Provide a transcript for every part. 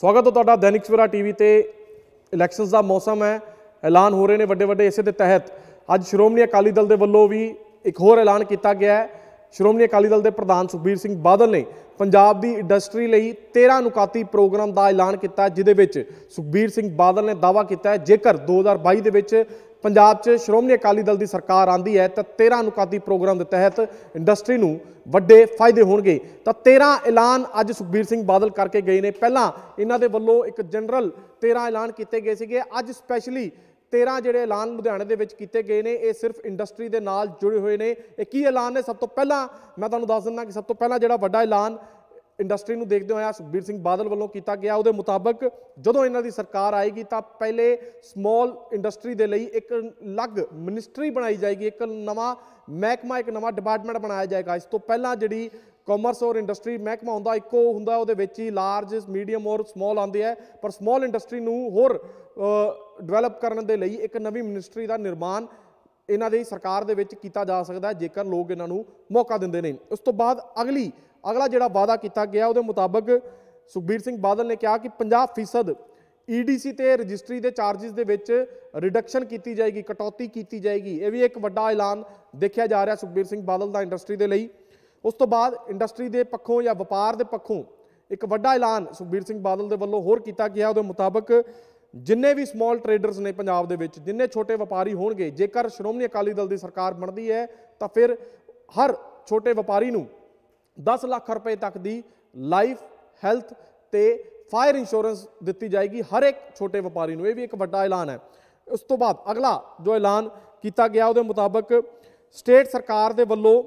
ਸਵਾਗਤ ਹੈ ਤੁਹਾਡਾ ਦੈਨਿਕ ਸਵੇਰਾ ਟੀਵੀ ਤੇ ਇਲੈਕਸ਼ਨਸ ਦਾ ਮੌਸਮ ਹੈ ਐਲਾਨ ਹੋ ਰਹੇ ਨੇ ਵੱਡੇ ਵੱਡੇ ਇਸੇ ਦੇ ਤਹਿਤ ਅੱਜ ਸ਼੍ਰੋਮਣੀ ਅਕਾਲੀ ਦਲ ਦੇ ਵੱਲੋਂ ਵੀ ਇੱਕ ਹੋਰ ਐਲਾਨ ਕੀਤਾ ਗਿਆ ਹੈ ਸ਼੍ਰੋਮਣੀ ਅਕਾਲੀ ਦਲ ਦੇ ਪ੍ਰਧਾਨ ਸੁਖਬੀਰ ਸਿੰਘ ਬਾਦਲ ਨੇ ਪੰਜਾਬ ਦੀ ਇੰਡਸਟਰੀ ਲਈ 13 ਨੁਕਾਤੀ ਪ੍ਰੋਗਰਾਮ ਦਾ ਐਲਾਨ ਕੀਤਾ ਜਿਹਦੇ ਵਿੱਚ ਸੁਖਬੀਰ ਸਿੰਘ ਬਾਦਲ ਨੇ ਦਾਅਵਾ ਕੀਤਾ ਹੈ ਜੇਕਰ 2022 ਦੇ ਵਿੱਚ ਪੰਜਾਬ 'ਚ ਸ਼੍ਰੋਮਣੀ ਅਕਾਲੀ ਦਲ ਦੀ ਸਰਕਾਰ ਆਂਦੀ ਹੈ ਤਾਂ 13 ਨੁਕਾਤੀ ਪ੍ਰੋਗਰਾਮ ਦੇ ਤਹਿਤ ਇੰਡਸਟਰੀ ਨੂੰ ਵੱਡੇ ਫਾਇਦੇ ਹੋਣਗੇ ਤਾਂ 13 ਐਲਾਨ ਅੱਜ ਸੁਖਬੀਰ ਸਿੰਘ ਬਾਦਲ ਕਰਕੇ ਗਏ ਨੇ ਪਹਿਲਾਂ ਇਹਨਾਂ ਦੇ ਵੱਲੋਂ ਇੱਕ ਜਨਰਲ 13 ਐਲਾਨ ਕੀਤੇ ਗਏ ਸੀਗੇ ਅੱਜ ਸਪੈਸ਼ਲੀ 13 ਜਿਹੜੇ ਐਲਾਨ ਲੁਧਿਆਣੇ ਦੇ ਵਿੱਚ ਕੀਤੇ ਗਏ ਨੇ ਇਹ ਸਿਰਫ ਇੰਡਸਟਰੀ ਦੇ ਨਾਲ ਜੁੜੇ ਹੋਏ ਨੇ ਇਹ ਕੀ ਐਲਾਨ ਨੇ ਸਭ ਤੋਂ ਪਹਿਲਾਂ ਮੈਂ ਤੁਹਾਨੂੰ ਦੱਸ ਦਿੰਦਾ ਕਿ ਸਭ ਤੋਂ ਪਹਿਲਾਂ ਜਿਹੜਾ ਵੱਡਾ ਐਲਾਨ ਇੰਡਸਟਰੀ ਨੂੰ ਦੇਖਦੇ ਹੋਇਆ ਸੁਖਬੀਰ ਸਿੰਘ ਬਾਦਲ ਵੱਲੋਂ ਕੀਤਾ ਗਿਆ ਉਹਦੇ ਮੁਤਾਬਕ ਜਦੋਂ ਇਹਨਾਂ ਦੀ ਸਰਕਾਰ ਆਏਗੀ ਤਾਂ ਪਹਿਲੇ ਸਮਾਲ ਇੰਡਸਟਰੀ ਦੇ ਲਈ ਇੱਕ ਅਲੱਗ ਮਿਨਿਸਟਰੀ ਬਣਾਈ ਜਾਏਗੀ ਇੱਕ ਨਵਾਂ ਮਹਿਕਮਾ ਇੱਕ ਨਵਾਂ ਡਿਪਾਰਟਮੈਂਟ ਬਣਾਇਆ ਜਾਏਗਾ ਇਸ ਤੋਂ ਪਹਿਲਾਂ ਜਿਹੜੀ ਕਾਮਰਸ ਔਰ ਇੰਡਸਟਰੀ ਮਹਿਕਮਾ ਹੁੰਦਾ ਇੱਕੋ ਹੁੰਦਾ ਉਹਦੇ ਵਿੱਚ ਹੀ ਲਾਰਜ ਮੀਡੀਅਮ ਔਰ ਸਮਾਲ ਆਉਂਦੇ ਆ ਪਰ ਸਮਾਲ ਇੰਡਸਟਰੀ ਨੂੰ ਹੋਰ ਡਿਵੈਲਪ ਕਰਨ ਦੇ ਲਈ ਇੱਕ ਨਵੀਂ ਮਿਨਿਸਟਰੀ ਦਾ ਨਿਰਮਾਣ ਇਹਨਾਂ ਦੀ ਸਰਕਾਰ ਦੇ ਵਿੱਚ ਕੀਤਾ ਜਾ ਸਕਦਾ ਜੇਕਰ ਲੋਕ ਇਹਨਾਂ ਨੂੰ ਮੌਕਾ ਦਿੰਦੇ ਨੇ ਉਸ ਤੋਂ ਬਾਅਦ ਅਗਲੀ ਅਗਲਾ ਜਿਹੜਾ ਵਾਅਦਾ ਕੀਤਾ ਗਿਆ ਉਹਦੇ ਮੁਤਾਬਕ ਸੁਖਬੀਰ ਸਿੰਘ ਬਾਦਲ ਨੇ ਕਿਹਾ ਕਿ 50% ਈਡੀਸੀ e ਤੇ ਰਜਿਸਟਰੀ ਦੇ ਚਾਰजेस ਦੇ ਵਿੱਚ ਰਿਡਕਸ਼ਨ ਕੀਤੀ ਜਾਏਗੀ ਕਟੌਤੀ ਕੀਤੀ ਜਾਏਗੀ ਇਹ ਵੀ ਇੱਕ ਵੱਡਾ ਐਲਾਨ ਦੇਖਿਆ ਜਾ ਰਿਹਾ ਸੁਖਬੀਰ ਸਿੰਘ ਬਾਦਲ ਦਾ ਇੰਡਸਟਰੀ ਦੇ ਲਈ ਉਸ ਤੋਂ ਬਾਅਦ ਇੰਡਸਟਰੀ ਦੇ ਪੱਖੋਂ ਜਾਂ ਵਪਾਰ ਦੇ ਪੱਖੋਂ ਇੱਕ ਵੱਡਾ ਐਲਾਨ ਸੁਖਬੀਰ ਸਿੰਘ ਬਾਦਲ ਦੇ ਵੱਲੋਂ ਹੋਰ ਕੀਤਾ ਗਿਆ ਉਹਦੇ ਮੁਤਾਬਕ ਜਿੰਨੇ ਵੀ ਸਮਾਲ ਟਰੇਡਰਸ ਨੇ ਪੰਜਾਬ ਦੇ ਵਿੱਚ ਜਿੰਨੇ ਛੋਟੇ ਵਪਾਰੀ ਹੋਣਗੇ ਜੇਕਰ ਸ਼੍ਰੋਮਣੀ ਅਕਾਲੀ ਦਲ ਦੀ ਸਰਕਾਰ ਬਣਦੀ ਹੈ ਤਾਂ ਫਿਰ ਹਰ ਛੋਟੇ ਵਪਾਰੀ ਨੂੰ 10 ਲੱਖ ਰੁਪਏ ਤੱਕ ਦੀ ਲਾਈਫ ਹੈਲਥ ਤੇ ਫਾਇਰ ਇੰਸ਼ੋਰੈਂਸ ਦਿੱਤੀ ਜਾਏਗੀ ਹਰ ਇੱਕ ਛੋਟੇ ਵਪਾਰੀ ਨੂੰ ਇਹ ਵੀ ਇੱਕ ਵੱਡਾ ਐਲਾਨ ਹੈ ਉਸ ਤੋਂ ਬਾਅਦ ਅਗਲਾ ਜੋ ਐਲਾਨ ਕੀਤਾ ਗਿਆ ਉਹਦੇ ਮੁਤਾਬਕ ਸਟੇਟ ਸਰਕਾਰ ਦੇ ਵੱਲੋਂ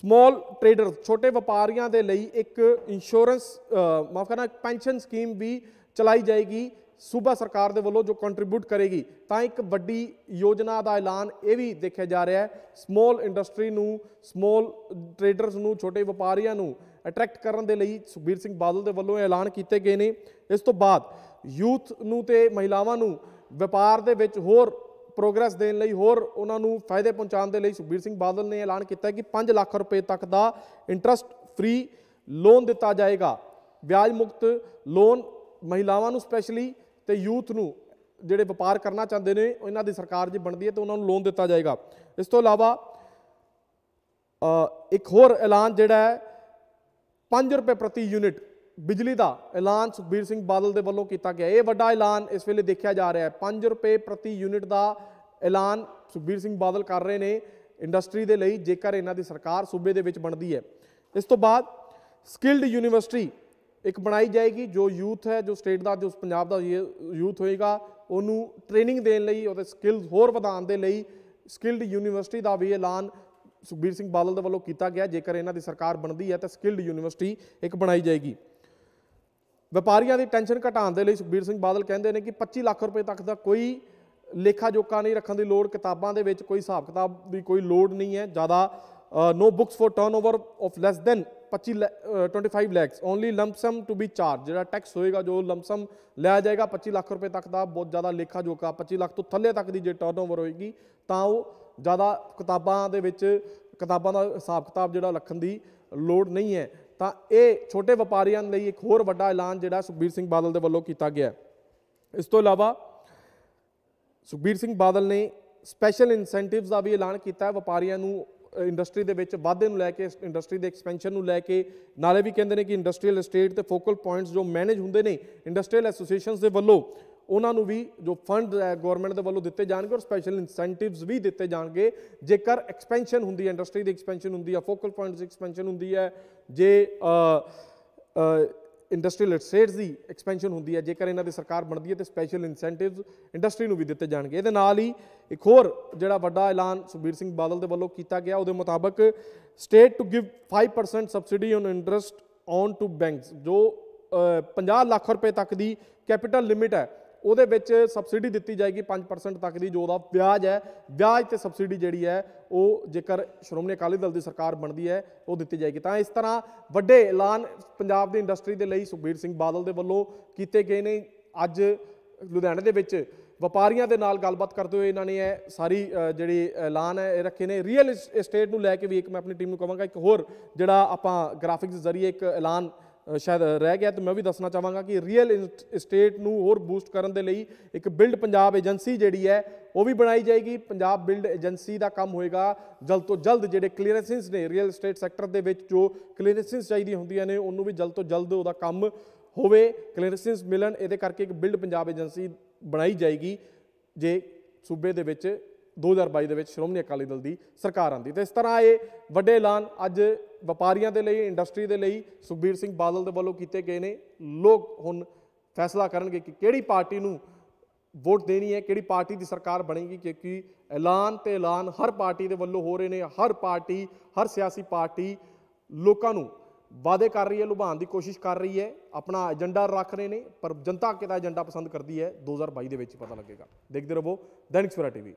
ਸਮਾਲ ਟ੍ਰੇਡਰ ਛੋਟੇ ਵਪਾਰੀਆਂ ਦੇ ਲਈ ਇੱਕ ਇੰਸ਼ੋਰੈਂਸ ਮਾਫ ਕਰਨਾ ਪੈਨਸ਼ਨ ਸਕੀਮ ਵੀ ਚਲਾਈ ਜਾਏਗੀ ਸੂਬਾ ਸਰਕਾਰ ਦੇ ਵੱਲੋਂ ਜੋ ਕੰਟਰੀਬਿਊਟ ਕਰੇਗੀ ਤਾਂ ਇੱਕ ਵੱਡੀ ਯੋਜਨਾ ਦਾ ਐਲਾਨ ਇਹ ਵੀ ਦੇਖਿਆ ਜਾ ਰਿਹਾ ਹੈ ਸਮਾਲ ਇੰਡਸਟਰੀ ਨੂੰ ਸਮਾਲ ਟਰੇਡਰਸ ਨੂੰ ਛੋਟੇ ਵਪਾਰੀਆਂ ਨੂੰ ਅਟਰੈਕਟ ਕਰਨ ਦੇ ਲਈ ਸੁਖਬੀਰ ਸਿੰਘ ਬਾਦਲ ਦੇ ਵੱਲੋਂ ਐਲਾਨ ਕੀਤੇ ਗਏ ਨੇ ਇਸ ਤੋਂ ਬਾਅਦ ਯੂਥ ਨੂੰ ਤੇ ਮਹਿਲਾਵਾਂ ਨੂੰ ਵਪਾਰ ਦੇ ਵਿੱਚ ਹੋਰ ਪ੍ਰੋਗਰੈਸ ਦੇਣ ਲਈ ਹੋਰ ਉਹਨਾਂ ਨੂੰ ਫਾਇਦੇ ਪਹੁੰਚਾਉਣ ਦੇ ਲਈ ਸੁਖਬੀਰ ਸਿੰਘ ਬਾਦਲ ਨੇ ਐਲਾਨ ਕੀਤਾ ਕਿ 5 ਲੱਖ ਰੁਪਏ ਤੱਕ ਦਾ ਇੰਟਰਸਟ ਫ੍ਰੀ ਲੋਨ ਦਿੱਤਾ ਜਾਏਗਾ ਵਿਆਜ ਮੁਕਤ ਲੋਨ ਮਹਿਲਾਵਾਂ ਨੂੰ ਸਪੈਸ਼ਲੀ ਤੇ ਯੂਥ ਨੂੰ ਜਿਹੜੇ ਵਪਾਰ ਕਰਨਾ ਚਾਹੁੰਦੇ ਨੇ ਇਹਨਾਂ ਦੀ ਸਰਕਾਰ ਜੀ ਬਣਦੀ ਹੈ ਤੇ ਉਹਨਾਂ ਨੂੰ ਲੋਨ ਦਿੱਤਾ ਜਾਏਗਾ ਇਸ ਤੋਂ ਇਲਾਵਾ ਇੱਕ ਹੋਰ ਐਲਾਨ ਜਿਹੜਾ ਹੈ 5 ਰੁਪਏ ਪ੍ਰਤੀ ਯੂਨਿਟ ਬਿਜਲੀ ਦਾ ਐਲਾਨ ਸੁਖਬੀਰ ਸਿੰਘ ਬਾਦਲ ਦੇ ਵੱਲੋਂ ਕੀਤਾ ਗਿਆ ਇਹ ਵੱਡਾ ਐਲਾਨ ਇਸ ਵੇਲੇ ਦੇਖਿਆ ਜਾ ਰਿਹਾ ਹੈ 5 ਰੁਪਏ ਪ੍ਰਤੀ ਯੂਨਿਟ ਦਾ ਐਲਾਨ ਸੁਖਬੀਰ ਸਿੰਘ ਬਾਦਲ ਕਰ ਰਹੇ ਨੇ ਇੰਡਸਟਰੀ ਦੇ ਲਈ ਜੇਕਰ ਇਹਨਾਂ ਦੀ ਸਰਕਾਰ ਸੂਬੇ ਦੇ ਵਿੱਚ ਬਣਦੀ ਹੈ ਇਸ ਤੋਂ ਬਾਅਦ ਸਕਿਲਡ ਯੂਨੀਵਰਸਿਟੀ ਇੱਕ ਬਣਾਈ ਜਾਏਗੀ ਜੋ ਯੂਥ ਹੈ ਜੋ ਸਟੇਟ ਦਾ ਜੋ ਪੰਜਾਬ ਦਾ ਯੂਥ ਹੋਏਗਾ ਉਹਨੂੰ ਟ੍ਰੇਨਿੰਗ ਦੇਣ ਲਈ ਉਹਦੇ ਸਕਿੱਲਸ ਹੋਰ ਵਧਾਉਣ ਦੇ ਲਈ ਸਕਿੱਲਡ ਯੂਨੀਵਰਸਿਟੀ ਦਾ ਵੀ ਐਲਾਨ ਸੁਖਬੀਰ ਸਿੰਘ ਬਾਦਲ ਦੇ ਵੱਲੋਂ ਕੀਤਾ ਗਿਆ ਜੇਕਰ ਇਹਨਾਂ ਦੀ ਸਰਕਾਰ ਬਣਦੀ ਹੈ ਤਾਂ ਸਕਿੱਲਡ ਯੂਨੀਵਰਸਿਟੀ ਇੱਕ ਬਣਾਈ ਜਾਏਗੀ ਵਪਾਰੀਆਂ ਦੀ ਟੈਨਸ਼ਨ ਘਟਾਉਣ ਦੇ ਲਈ ਸੁਖਬੀਰ ਸਿੰਘ ਬਾਦਲ ਕਹਿੰਦੇ ਨੇ ਕਿ 25 ਲੱਖ ਰੁਪਏ ਤੱਕ ਦਾ ਕੋਈ ਲੇਖਾ ਜੋਖਾ ਨਹੀਂ ਰੱਖਣ ਦੀ ਲੋੜ ਕਿਤਾਬਾਂ ਦੇ ਵਿੱਚ ਕੋਈ ਹਿਸਾਬ ਕਿਤਾਬ ਦੀ ਕੋਈ ਲੋੜ ਨਹੀਂ ਹੈ ਜ਼ਿਆਦਾ no books for turnover of less than 25 25 lakh only lump sum to be charge ਜਿਹੜਾ ਟੈਕਸ ਹੋਏਗਾ ਜੋ ਲੰਪਸਮ ਲਿਆ ਜਾਏਗਾ 25 ਲੱਖ ਰੁਪਏ ਤੱਕ ਦਾ ਬਹੁਤ ਜ਼ਿਆਦਾ ਲੇਖਾ ਜੋਕਾ 25 ਲੱਖ ਤੋਂ ਥੱਲੇ ਤੱਕ ਦੀ ਜੇ ਟਰਨਓਵਰ ਹੋਏਗੀ ਤਾਂ ਉਹ ਜ਼ਿਆਦਾ ਕਿਤਾਬਾਂ ਦੇ ਵਿੱਚ ਕਿਤਾਬਾਂ ਦਾ ਹਿਸਾਬ ਕਿਤਾਬ ਜਿਹੜਾ ਲਖਣ ਦੀ ਲੋੜ ਨਹੀਂ ਹੈ ਤਾਂ ਇਹ ਛੋਟੇ ਵਪਾਰੀਆਂ ਲਈ ਇੱਕ ਹੋਰ ਵੱਡਾ ਐਲਾਨ ਜਿਹੜਾ ਸੁਖਬੀਰ ਸਿੰਘ ਬਾਦਲ ਦੇ ਵੱਲੋਂ ਕੀਤਾ ਗਿਆ ਇਸ ਤੋਂ ਇਲਾਵਾ ਸੁਖਬੀਰ ਸਿੰਘ ਬਾਦਲ ਨੇ ਸਪੈਸ਼ਲ ਇਨਸੈਂਟਿਵਸ ਦਾ ਵੀ ਐਲਾਨ ਕੀਤਾ ਹੈ ਵਪਾਰੀਆਂ ਨੂੰ ਇੰਡਸਟਰੀ ਦੇ ਵਿੱਚ ਵਾਧੇ ਨੂੰ ਲੈ ਕੇ ਇੰਡਸਟਰੀ ਦੇ ਐਕਸਪੈਂਸ਼ਨ ਨੂੰ ਲੈ ਕੇ ਨਾਲੇ ਵੀ ਕਹਿੰਦੇ ਨੇ ਕਿ ਇੰਡਸਟਰੀਅਲ ਸਟੇਟ ਤੇ ਫੋਕਲ ਪੁਆਇੰਟਸ ਜੋ ਮੈਨੇਜ ਹੁੰਦੇ ਨੇ ਇੰਡਸਟਰੀਅਲ ਐਸੋਸੀਏਸ਼ਨਸ ਦੇ ਵੱਲੋਂ ਉਹਨਾਂ ਨੂੰ ਵੀ ਜੋ ਫੰਡ ਗਵਰਨਮੈਂਟ ਦੇ ਵੱਲੋਂ ਦਿੱਤੇ ਜਾਣਗੇ ਔਰ ਸਪੈਸ਼ਲ ਇਨਸੈਂਟਿਵਸ ਵੀ ਦਿੱਤੇ ਜਾਣਗੇ ਜੇਕਰ ਐਕਸਪੈਂਸ਼ਨ ਹੁੰਦੀ ਹੈ ਇੰਡਸਟਰੀ ਦੀ ਐਕਸਪੈਂਸ਼ਨ ਹੁੰਦੀ ਹੈ ਫੋਕਲ ਪੁਆਇੰਟਸ ਐਕਸਪੈਂਸ਼ਨ ਹੁੰਦੀ ਹੈ ਜੇ ਇੰਡਸਟਰੀਅਲ ਸਟੇਟਸ ਦੀ ਐਕਸਪੈਂਸ਼ਨ ਹੁੰਦੀ ਹੈ ਜੇਕਰ ਇਹਨਾਂ ਦੀ ਸਰਕਾਰ ਬਣਦੀ ਹੈ ਤੇ ਸਪੈਸ਼ਲ ਇਨਸੈਂਟਿਵਸ ਇੰਡਸਟਰੀ ਨੂੰ ਵੀ ਦਿੱਤੇ ਜਾਣਗੇ ਇਹਦੇ ਨਾਲ ਹੀ ਇੱਕ ਹੋਰ ਜਿਹੜਾ ਵੱਡਾ ਐਲਾਨ ਸੁਬੀਰ ਸਿੰਘ ਬਾਦਲ ਦੇ ਵੱਲੋਂ ਕੀਤਾ ਗਿਆ ਉਹਦੇ ਮੁਤਾਬਕ state to give 5% subsidy on interest on to banks ਜੋ 50 ਲੱਖ ਰੁਪਏ ਤੱਕ ਦੀ ਕੈਪੀਟਲ ਲਿਮਿਟ ਹੈ ਉਹਦੇ ਵਿੱਚ ਸਬਸਿਡੀ ਦਿੱਤੀ ਜਾਏਗੀ 5% ਤੱਕ ਦੀ ਜੋ ਦਾ ਵਿਆਜ ਹੈ ਵਿਆਜ ਤੇ ਸਬਸਿਡੀ ਜਿਹੜੀ ਹੈ ਉਹ ਜੇਕਰ ਸ਼੍ਰੋਮਣੀ ਅਕਾਲੀ ਦਲ ਦੀ ਸਰਕਾਰ ਬਣਦੀ ਹੈ ਉਹ ਦਿੱਤੀ ਜਾਏਗੀ ਤਾਂ ਇਸ ਤਰ੍ਹਾਂ ਵੱਡੇ ਐਲਾਨ ਪੰਜਾਬ ਦੀ ਇੰਡਸਟਰੀ ਦੇ ਲਈ ਸੁਖਬੀਰ ਸਿੰਘ ਬਾਦਲ ਦੇ ਵੱਲੋਂ ਕੀਤੇ ਗਏ ਨੇ ਅੱਜ ਲੁਧਿਆਣੇ ਦੇ ਵਿੱਚ ਵਪਾਰੀਆਂ ਦੇ ਨਾਲ ਗੱਲਬਾਤ ਕਰਦੇ ਹੋਏ ਇਹਨਾਂ ਨੇ ਇਹ ਸਾਰੀ ਜਿਹੜੀ ਐਲਾਨ ਹੈ ਇਹ ਰੱਖੇ ਨੇ ਰੀਅਲ ਏਸਟੇਟ ਨੂੰ ਲੈ ਕੇ ਵੀ ਇੱਕ ਮੈਂ ਆਪਣੀ ਟੀਮ ਨੂੰ ਕਹਾਂਗਾ ਇੱਕ ਹੋਰ ਜਿਹੜਾ ਆਪਾਂ ਗ੍ਰਾਫਿਕਸ ਜ਼ਰੀਏ ਇੱਕ ਐਲਾਨ ਸ਼ਾਇਦ ਰਹਿ ਗਿਆ ਤੇ ਮੈਂ ਵੀ ਦੱਸਣਾ ਚਾਹਾਂਗਾ ਕਿ ਰੀਅਲ ਇਸਟੇਟ ਨੂੰ ਹੋਰ ਬੂਸਟ ਕਰਨ ਦੇ ਲਈ ਇੱਕ ਬਿਲਡ ਪੰਜਾਬ ਏਜੰਸੀ ਜਿਹੜੀ ਹੈ ਉਹ ਵੀ ਬਣਾਈ ਜਾਏਗੀ ਪੰਜਾਬ ਬਿਲਡ ਏਜੰਸੀ ਦਾ ਕੰਮ ਹੋਏਗਾ ਜਲਦ ਤੋਂ ਜਲਦ ਜਿਹੜੇ ਕਲੀਅਰੈਂਸਿਸ ਨੇ ਰੀਅਲ ਇਸਟੇਟ ਸੈਕਟਰ ਦੇ ਵਿੱਚ ਜੋ ਕਲੀਅਰੈਂਸਿਸ ਚਾਹੀਦੀਆਂ ਹੁੰਦੀਆਂ ਨੇ ਉਹਨੂੰ ਵੀ ਜਲਦ ਤੋਂ ਜਲਦ ਉਹਦਾ ਕੰਮ ਹੋਵੇ ਕਲੀਅਰੈਂਸਿਸ ਮਿਲਣ ਇਹਦੇ ਕਰਕੇ ਇੱਕ ਬਿਲਡ ਪੰਜਾਬ ਏਜੰਸੀ ਬਣਾਈ ਜਾਏਗੀ ਜੇ ਸੂਬੇ ਦੇ ਵਿੱਚ 2022 ਦੇ ਵਿੱਚ ਸ਼੍ਰੋਮਣੀ ਅਕਾਲੀ ਦਲ ਦੀ ਸਰਕਾਰ ਆਂਦੀ ਤੇ ਇਸ ਤਰ੍ਹਾਂ ਇਹ ਵੱਡੇ ਐਲਾਨ ਅੱਜ ਵਪਾਰੀਆਂ ਦੇ ਲਈ ਇੰਡਸਟਰੀ ਦੇ ਲਈ ਸੁਖਬੀਰ ਸਿੰਘ ਬਾਦਲ ਦੇ ਵੱਲੋਂ ਕੀਤੇ ਗਏ ਨੇ ਲੋਕ ਹੁਣ ਫੈਸਲਾ ਕਰਨਗੇ ਕਿ ਕਿਹੜੀ ਪਾਰਟੀ ਨੂੰ ਵੋਟ ਦੇਣੀ ਹੈ ਕਿਹੜੀ ਪਾਰਟੀ ਦੀ ਸਰਕਾਰ ਬਣੇਗੀ ਕਿਉਂਕਿ ਐਲਾਨ ਤੇ ਐਲਾਨ ਹਰ ਪਾਰਟੀ ਦੇ ਵੱਲੋਂ ਹੋ ਰਹੇ ਨੇ ਹਰ ਪਾਰਟੀ ਹਰ ਸਿਆਸੀ ਪਾਰਟੀ ਲੋਕਾਂ ਨੂੰ ਵਾਅਦੇ ਕਰ ਰਹੀ ਹੈ ਲੁਭਾਉਣ ਦੀ ਕੋਸ਼ਿਸ਼ ਕਰ ਰਹੀ ਹੈ ਆਪਣਾ ਏਜੰਡਾ ਰੱਖ ਰਹੇ ਨੇ ਪਰ ਜਨਤਾ ਕਿਹਦਾ ਏਜੰਡਾ ਪਸੰਦ ਕਰਦੀ ਹੈ 2022 ਦੇ ਵਿੱਚ ਪਤਾ ਲੱਗੇਗਾ ਦੇਖਦੇ ਰਹੋ ਦੈਨਿਕ ਸਵਰਾ ਟੀਵੀ